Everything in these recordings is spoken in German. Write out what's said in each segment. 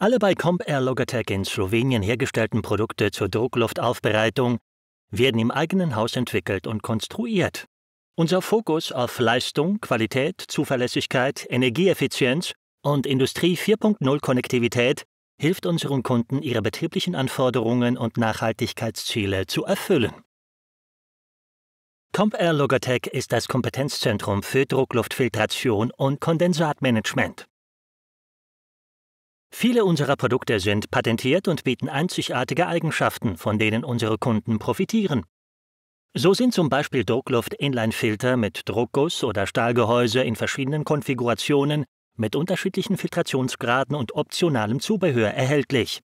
Alle bei Compare Logitech in Slowenien hergestellten Produkte zur Druckluftaufbereitung werden im eigenen Haus entwickelt und konstruiert. Unser Fokus auf Leistung, Qualität, Zuverlässigkeit, Energieeffizienz und Industrie 4.0 Konnektivität hilft unseren Kunden, ihre betrieblichen Anforderungen und Nachhaltigkeitsziele zu erfüllen. Compare Logitech ist das Kompetenzzentrum für Druckluftfiltration und Kondensatmanagement. Viele unserer Produkte sind patentiert und bieten einzigartige Eigenschaften, von denen unsere Kunden profitieren. So sind zum Beispiel Druckluft-Inline-Filter mit Druckguss oder Stahlgehäuse in verschiedenen Konfigurationen mit unterschiedlichen Filtrationsgraden und optionalem Zubehör erhältlich.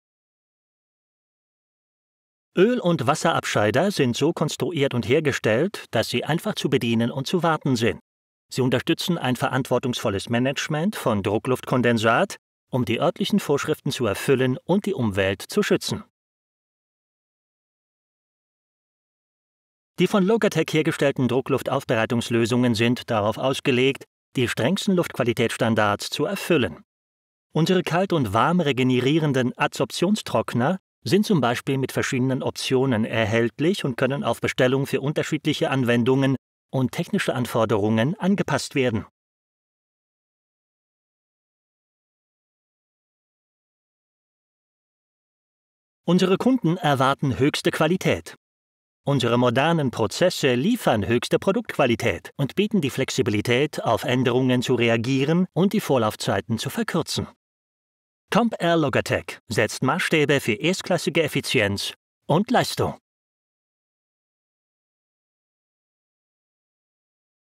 Öl- und Wasserabscheider sind so konstruiert und hergestellt, dass sie einfach zu bedienen und zu warten sind. Sie unterstützen ein verantwortungsvolles Management von Druckluftkondensat um die örtlichen Vorschriften zu erfüllen und die Umwelt zu schützen. Die von Logatech hergestellten Druckluftaufbereitungslösungen sind darauf ausgelegt, die strengsten Luftqualitätsstandards zu erfüllen. Unsere kalt- und warm regenerierenden Adsorptionstrockner sind zum Beispiel mit verschiedenen Optionen erhältlich und können auf Bestellung für unterschiedliche Anwendungen und technische Anforderungen angepasst werden. Unsere Kunden erwarten höchste Qualität. Unsere modernen Prozesse liefern höchste Produktqualität und bieten die Flexibilität, auf Änderungen zu reagieren und die Vorlaufzeiten zu verkürzen. Comp Air Logatec setzt Maßstäbe für erstklassige Effizienz und Leistung.